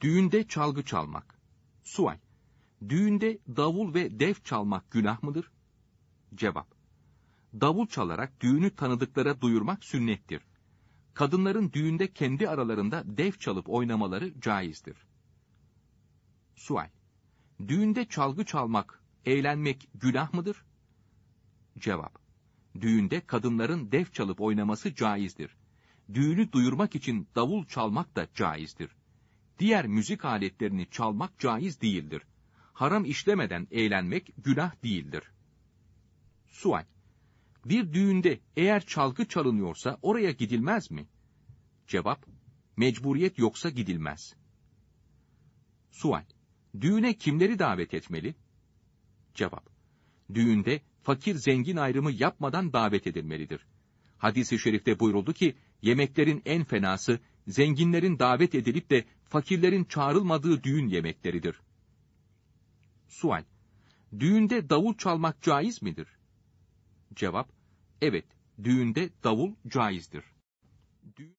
Düğünde çalgı çalmak. Sual. Düğünde davul ve def çalmak günah mıdır? Cevap. Davul çalarak düğünü tanıdıklara duyurmak sünnettir. Kadınların düğünde kendi aralarında def çalıp oynamaları caizdir. Sual. Düğünde çalgı çalmak, eğlenmek günah mıdır? Cevap. Düğünde kadınların def çalıp oynaması caizdir. Düğünü duyurmak için davul çalmak da caizdir.'' diğer müzik aletlerini çalmak caiz değildir. Haram işlemeden eğlenmek günah değildir. Sual Bir düğünde eğer çalgı çalınıyorsa oraya gidilmez mi? Cevap Mecburiyet yoksa gidilmez. Sual Düğüne kimleri davet etmeli? Cevap Düğünde fakir zengin ayrımı yapmadan davet edilmelidir. Hadis-i şerifte buyuruldu ki, yemeklerin en fenası zenginlerin davet edilip de fakirlerin çağrılmadığı düğün yemekleridir. Sual Düğünde davul çalmak caiz midir? Cevap Evet, düğünde davul caizdir.